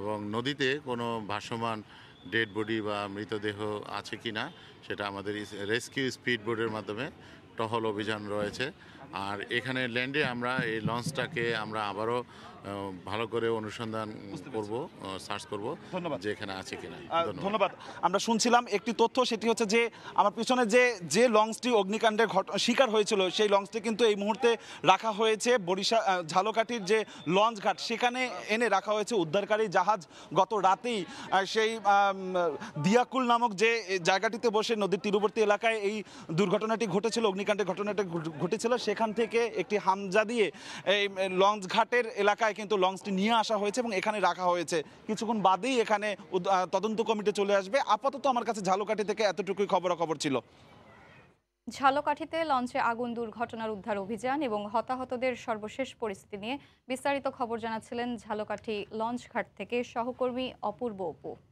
এবং নদীতে কোনো ভাসমান ডেড বডি বা মৃতদেহ আছে কি না সেটা আমাদের রেস্কিউ স্পিড বোর্ডের মাধ্যমে টহল অভিযান রয়েছে আর এখানে ল্যান্ডে আমরা এই লঞ্চটাকে আমরা আবারও ভালো করে অনুসন্ধান করব সার্চ করব ধন্যবাদ যে এখানে আছে কিনা ধন্যবাদ আমরা শুনছিলাম একটি তথ্য সেটি হচ্ছে যে আমার পিছনে যে যে লঞ্চটি অগ্নিকাণ্ডের শিকার হয়েছিল সেই লঞ্চটি কিন্তু এই মুহূর্তে রাখা হয়েছে বরিশা ঝালকাঠির যে লঞ্চ ঘাট সেখানে এনে রাখা হয়েছে উদ্ধারকারী জাহাজ গত রাতেই সেই দিয়াকুল নামক যে জায়গাটিতে বসে নদীর তীরবর্তী এলাকায় এই দুর্ঘটনাটি ঘটেছিল অগ্নিকাণ্ড অগ্নিকাণ্ডের ঘটনাটা ঘটেছিল সেখান থেকে একটি হামজা দিয়ে এই লঞ্চ ঘাটের এলাকায় কিন্তু লঞ্চটি নিয়ে আসা হয়েছে এবং এখানে রাখা হয়েছে কিছুক্ষণ বাদেই এখানে তদন্ত কমিটি চলে আসবে আপাতত আমার কাছে ঝালকাঠি থেকে এতটুকুই খবরাখবর ছিল ঝালকাঠিতে লঞ্চে আগুন দুর্ঘটনার উদ্ধার অভিযান এবং হতাহতদের সর্বশেষ পরিস্থিতি নিয়ে বিস্তারিত খবর জানাচ্ছিলেন ঝালকাঠি লঞ্চ ঘাট থেকে সহকর্মী অপূর্ব অপু